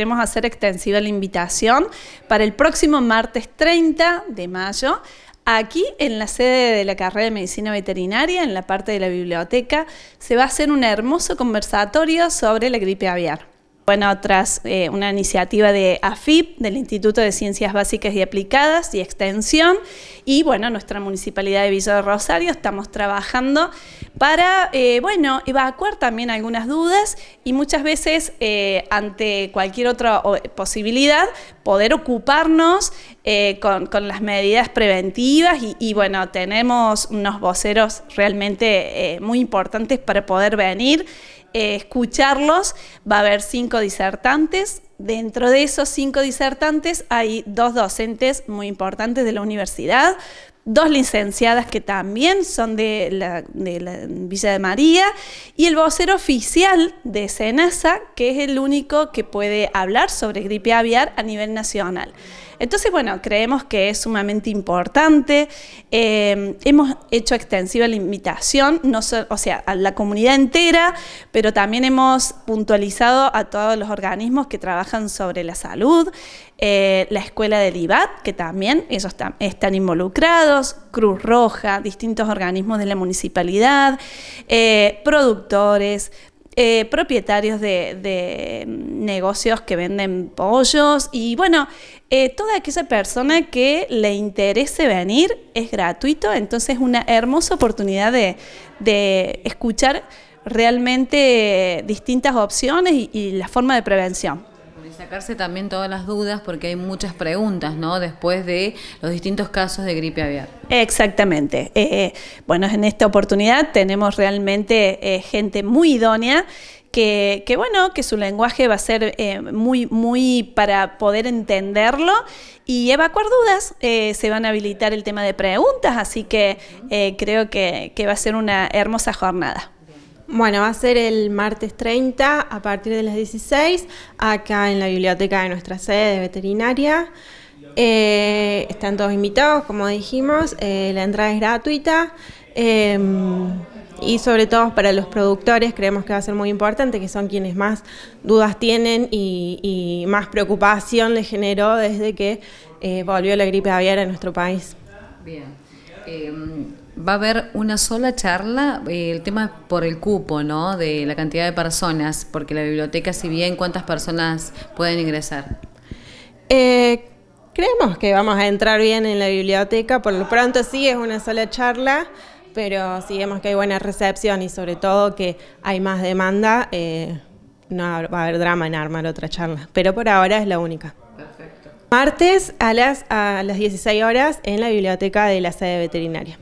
Queremos hacer extensiva la invitación para el próximo martes 30 de mayo, aquí en la sede de la carrera de Medicina Veterinaria, en la parte de la biblioteca, se va a hacer un hermoso conversatorio sobre la gripe aviar. Bueno, tras eh, una iniciativa de AFIP, del Instituto de Ciencias Básicas y Aplicadas y Extensión, y bueno, nuestra Municipalidad de Villa de Rosario estamos trabajando para, eh, bueno, evacuar también algunas dudas y muchas veces eh, ante cualquier otra posibilidad poder ocuparnos con, las medidas preventivas y, bueno, tenemos unos voceros realmente muy importantes para poder venir eh, escucharlos, va a haber cinco disertantes. Dentro de esos cinco disertantes hay dos docentes muy importantes de la universidad, dos licenciadas que también son de la, Villa de María y el vocero oficial de SENASA, que es el único que puede hablar sobre gripe aviar a nivel nacional. Entonces, bueno, creemos que es sumamente importante. Em, hemos hecho extensiva la invitación, no o sea, a la comunidad entera, pero también hemos puntualizado a todos los organismos que trabajan sobre la salud, eh, la escuela del IVAT, que también ellos están involucrados Cruz Roja, distintos organismos de la municipalidad, eh, productores, eh, propietarios de, negocios que venden pollos y bueno, eh, toda aquella persona que le interese venir es gratuito, entonces una hermosa oportunidad de, escuchar realmente distintas opciones y, y la forma de prevención sacarse también todas las dudas porque hay muchas preguntas, ¿no? Después de los distintos casos de gripe aviar. Exactamente. Eh, eh, bueno, en esta oportunidad tenemos realmente eh, gente muy idónea que, bueno, que su lenguaje va a ser eh, muy, muy para poder entenderlo y evacuar dudas. se van a habilitar el tema de preguntas, así que creo que va a ser una hermosa jornada. Bueno, va a ser el martes 30 a partir de las 16, acá en la biblioteca de nuestra sede de veterinaria. Eh, están todos invitados, como dijimos, eh, la entrada es gratuita. Em, y sobre todo para los productores creemos que va a ser muy importante, que son quienes más dudas tienen y, más preocupación les generó desde que eh, volvió la gripe aviar en nuestro país. Bien. Em, Va a haber una sola charla, eh, el tema es por el cupo, ¿no? De la cantidad de personas, porque la biblioteca, si bien, ¿cuántas personas pueden ingresar? Eh, creemos que vamos a entrar bien en la biblioteca, por lo pronto sí es una sola charla, pero si vemos que hay buena recepción y sobre todo que hay más demanda, eh, no va a haber drama en armar otra charla, pero por ahora es la única. Perfecto. Martes a las, a las 16 horas en la biblioteca de la sede veterinaria.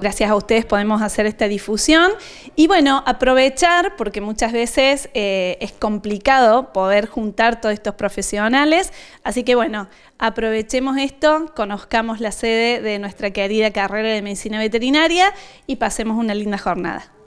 Gracias a ustedes podemos hacer esta difusión y bueno, aprovechar, porque muchas veces eh, es complicado poder juntar todos estos profesionales, así que bueno, aprovechemos esto, conozcamos la sede de nuestra querida carrera de medicina veterinaria y pasemos una linda jornada.